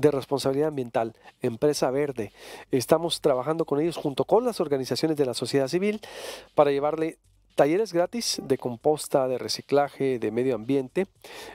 de responsabilidad ambiental, Empresa Verde. Estamos trabajando con ellos junto con las organizaciones de la sociedad civil para llevarle talleres gratis de composta, de reciclaje, de medio ambiente,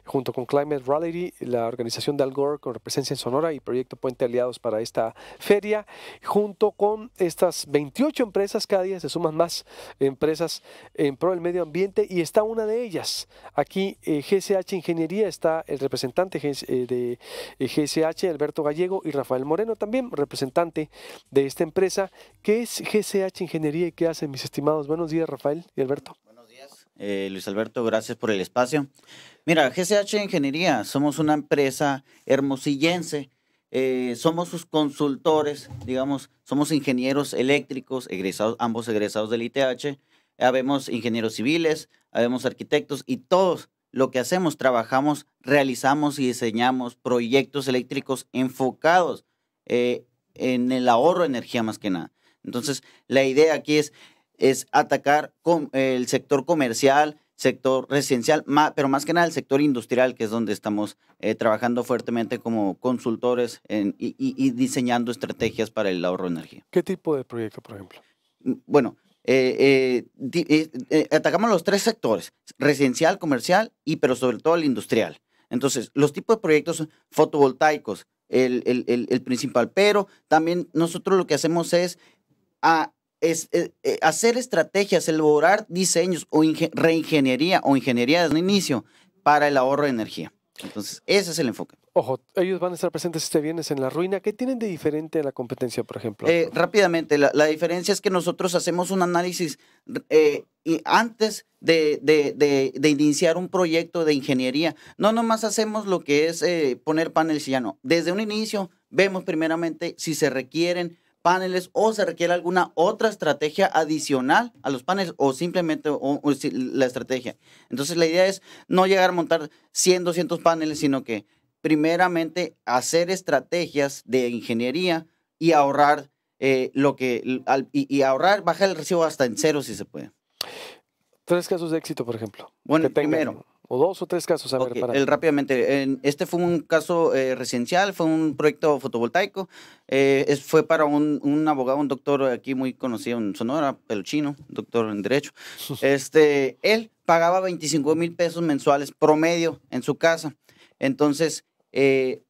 junto con Climate Rally, la organización de Al Gore con presencia en Sonora y Proyecto Puente Aliados para esta feria, junto con estas 28 empresas, cada día se suman más empresas en pro del medio ambiente y está una de ellas. Aquí GCH eh, Ingeniería está el representante eh, de GCH, eh, Alberto Gallego, y Rafael Moreno también, representante de esta empresa, que es GCH Ingeniería y qué hacen mis estimados. Buenos días, Rafael y Alberto. Buenos días. Eh, Luis Alberto, gracias por el espacio. Mira, GCH Ingeniería, somos una empresa hermosillense. Eh, somos sus consultores, digamos, somos ingenieros eléctricos, egresados, ambos egresados del ITH, habemos ingenieros civiles, habemos arquitectos y todos lo que hacemos, trabajamos, realizamos y diseñamos proyectos eléctricos enfocados eh, en el ahorro de energía más que nada. Entonces, la idea aquí es es atacar con el sector comercial, sector residencial, pero más que nada el sector industrial, que es donde estamos eh, trabajando fuertemente como consultores y, diseñando estrategias para el ahorro de energía. ¿Qué tipo de proyecto, por ejemplo? Mm, bueno, eh, eh, atacamos los tres sectores, residencial, comercial y, pero sobre todo, el industrial. Entonces, los tipos de proyectos fotovoltaicos, el, el principal, pero también nosotros lo que hacemos es a ah, es, eh, eh, hacer estrategias, elaborar diseños o reingeniería o ingeniería desde el inicio para el ahorro de energía. Entonces, ese es el enfoque. Ojo, ellos van a estar presentes este viernes en la ruina. ¿Qué tienen de diferente a la competencia, por ejemplo? Eh, rápidamente, la, diferencia es que nosotros hacemos un análisis y antes de, iniciar un proyecto de ingeniería. No nomás hacemos lo que es poner paneles y ya no. Desde un inicio vemos primeramente si se requieren paneles o se requiere alguna otra estrategia adicional a los paneles o simplemente la estrategia. Entonces la idea es no llegar a montar 100, 200 paneles, sino que primeramente hacer estrategias de ingeniería y ahorrar eh, lo que y, y, ahorrar, bajar el recibo hasta en cero si se puede. Tres casos de éxito, por ejemplo. Bueno, primero, o dos o tres casos. A ver, rápidamente, este fue un caso eh, residencial, fue un proyecto fotovoltaico, eh, fue para un, abogado, un doctor aquí muy conocido en Sonora, el chino, doctor en Derecho. Este, él pagaba 25 mil pesos mensuales promedio en su casa. Entonces, eh,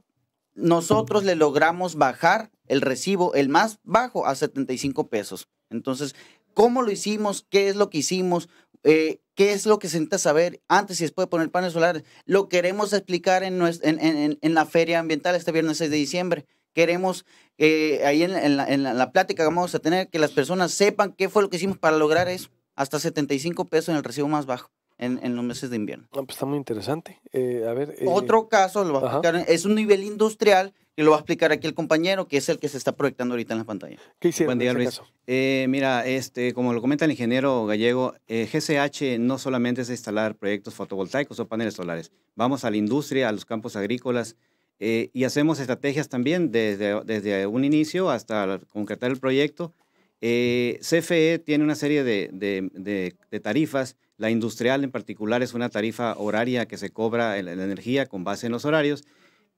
nosotros le logramos bajar el recibo, el más bajo, a 75 pesos. Entonces, ¿cómo lo hicimos? ¿Qué es lo que hicimos? Eh, qué es lo que se necesita saber antes y después de poner paneles solares. Lo queremos explicar en, en, la feria ambiental este viernes 6 de diciembre. Queremos, eh, ahí en la, plática que vamos a tener, que las personas sepan qué fue lo que hicimos para lograr eso. Hasta 75 pesos en el recibo más bajo. En, los meses de invierno. Pues, está muy interesante. Eh, a ver. Eh, Otro caso, es un nivel industrial y lo va a explicar aquí el compañero, que es el que se está proyectando ahorita en la pantalla. Buen día, Luis. Eh, mira, este, como lo comenta el ingeniero gallego, GCH eh, no solamente es instalar proyectos fotovoltaicos o paneles solares. Vamos a la industria, a los campos agrícolas eh, y hacemos estrategias también desde, desde un inicio hasta concretar el proyecto. CFE tiene una serie de, de, de, tarifas. La industrial en particular es una tarifa horaria que se cobra la energía con base en los horarios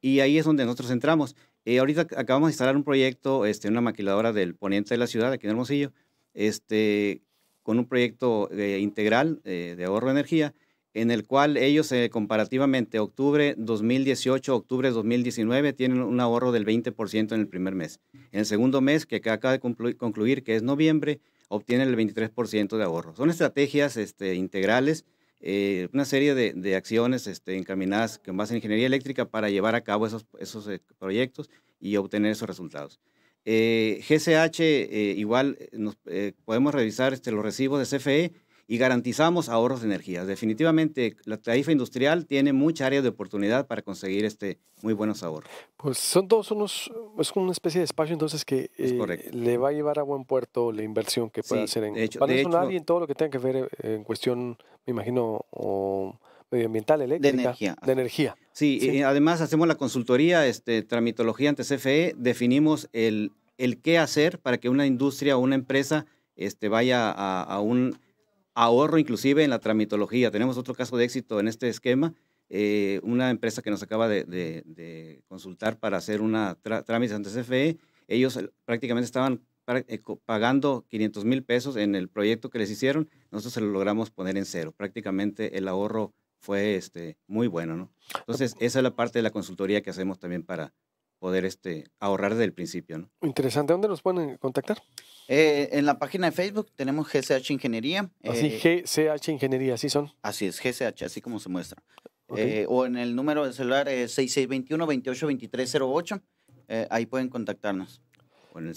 y ahí es donde nosotros entramos. Eh, ahorita acabamos de instalar un proyecto, este, una maquiladora del poniente de la ciudad, aquí en Hermosillo, este, con un proyecto eh, integral eh, de ahorro de energía, en el cual ellos eh, comparativamente octubre 2018, octubre 2019, tienen un ahorro del 20% en el primer mes. En el segundo mes, que acaba de concluir, que es noviembre, obtienen el 23% de ahorro. Son estrategias este, integrales eh, una serie de, acciones este, encaminadas con base en ingeniería eléctrica para llevar a cabo esos, eh, proyectos y obtener esos resultados. GCH, eh, igual nos, podemos revisar este, los recibos de CFE y garantizamos ahorros de energía. Definitivamente, la tarifa industrial tiene mucha área de oportunidad para conseguir este muy buen sabor. Pues son todos unos, es una especie de espacio entonces que eh, le va a llevar a buen puerto la inversión que puede ser hacer en de hecho, de en todo lo que tenga que ver eh, en cuestión, me imagino, medioambiental, eléctrica. De energía. Sí, además hacemos la consultoría, este, tramitología ante CFE, definimos el, el qué hacer para que una industria o una empresa este, vaya a un ahorro inclusive en la tramitología. Tenemos otro caso de éxito en este esquema, eh, una empresa que nos acaba de, consultar para hacer una trámite ante CFE, ellos eh, prácticamente estaban eh, pagando 500 mil pesos en el proyecto que les hicieron, nosotros se lo logramos poner en cero. Prácticamente el ahorro fue este, muy bueno, ¿no? Ah, Entonces, esa es la parte de la consultoría que hacemos también para, poder este, ahorrar desde el principio. ¿no? Interesante. ¿Dónde nos pueden contactar? Eh, en la página de Facebook tenemos GCH Ingeniería. Así, GCH eh, Ingeniería, así son. Así es, GCH, así como se muestra. Eh, o en el número de celular 6621-282308. ahí pueden contactarnos con el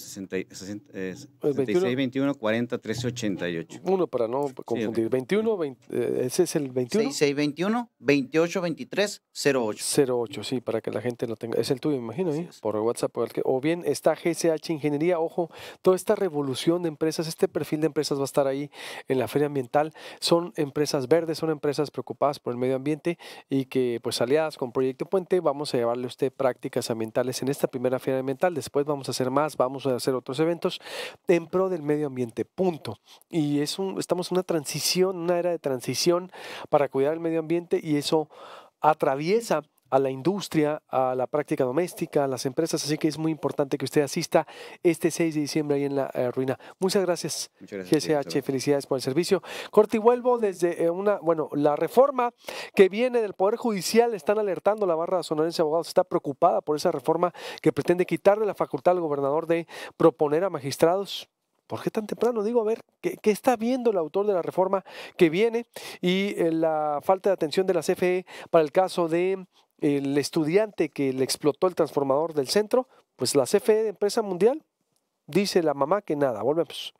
21 40 13 88. Uno para no confundir. 21, eh, ese es el 21. 28 23 08. 08, sí, para que la gente lo tenga. Es el tuyo, me imagino, ¿eh? por WhatsApp. O bien está GSH Ingeniería. Ojo, toda esta revolución de empresas, este perfil de empresas va a estar ahí en la feria ambiental. Son empresas verdes, son empresas preocupadas por el medio ambiente y que, pues, aliadas con Proyecto Puente, vamos a llevarle a usted prácticas ambientales en esta primera feria ambiental. Después vamos a hacer más vamos a hacer otros eventos en pro del medio ambiente, punto. Y es un, estamos en una transición, una era de transición para cuidar el medio ambiente y eso atraviesa a la industria, a la práctica doméstica, a las empresas. Así que es muy importante que usted asista este 6 de diciembre ahí en la eh, ruina. Muchas gracias, Muchas gracias GSH. felicidades por el servicio. Corti vuelvo desde eh, una, bueno, la reforma que viene del Poder Judicial. Están alertando la barra sonorense de abogados. Está preocupada por esa reforma que pretende quitarle la facultad al gobernador de proponer a magistrados ¿Por qué tan temprano? Digo, a ver, ¿qué, está viendo el autor de la reforma que viene y eh, la falta de atención de la CFE para el caso de el estudiante que le explotó el transformador del centro? Pues la CFE, de empresa mundial, dice la mamá que nada, volvemos.